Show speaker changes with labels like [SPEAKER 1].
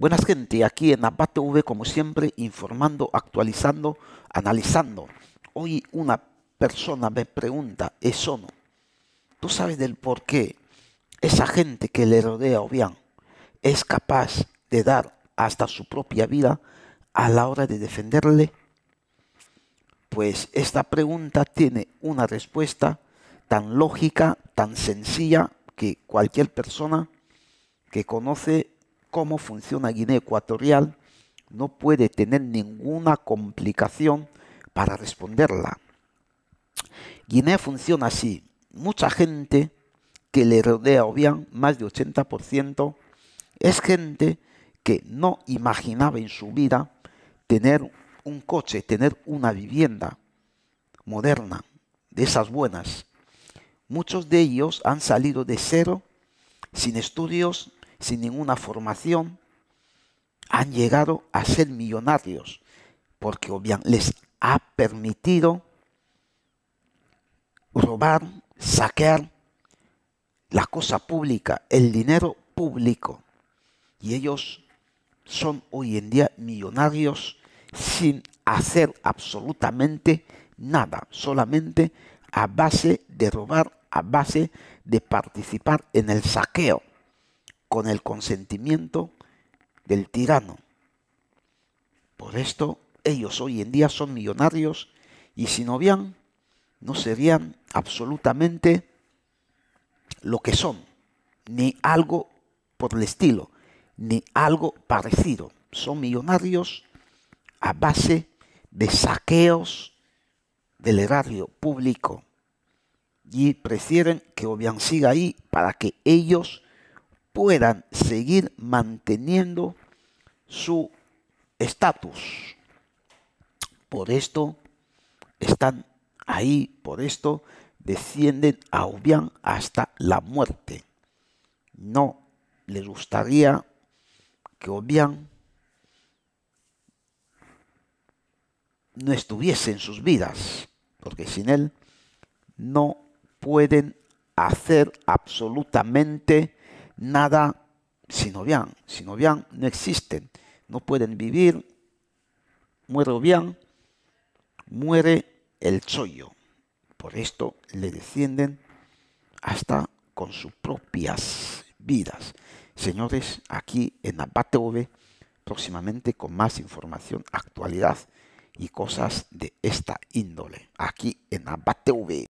[SPEAKER 1] Buenas gente, aquí en Abate como siempre informando, actualizando, analizando. Hoy una persona me pregunta, no? ¿tú sabes del por qué esa gente que le rodea o bien es capaz de dar hasta su propia vida a la hora de defenderle? Pues esta pregunta tiene una respuesta tan lógica, tan sencilla, que cualquier persona que conoce cómo funciona Guinea Ecuatorial, no puede tener ninguna complicación para responderla. Guinea funciona así. Mucha gente que le rodea o bien más de 80% es gente que no imaginaba en su vida tener un coche, tener una vivienda moderna, de esas buenas. Muchos de ellos han salido de cero, sin estudios, sin ninguna formación, han llegado a ser millonarios, porque les ha permitido robar, saquear la cosa pública, el dinero público. Y ellos son hoy en día millonarios sin hacer absolutamente nada, solamente a base de robar, a base de participar en el saqueo con el consentimiento del tirano. Por esto ellos hoy en día son millonarios y si no vean, no serían absolutamente lo que son, ni algo por el estilo, ni algo parecido. Son millonarios a base de saqueos del erario público y prefieren que Obian siga ahí para que ellos puedan seguir manteniendo su estatus. Por esto están ahí, por esto descienden a Obián hasta la muerte. No les gustaría que Obián no estuviese en sus vidas, porque sin él no pueden hacer absolutamente nada bien, sino bien no existen, no pueden vivir. Muero bien, muere el chollo. Por esto le descienden hasta con sus propias vidas. Señores, aquí en v próximamente con más información, actualidad y cosas de esta índole. Aquí en Abatev.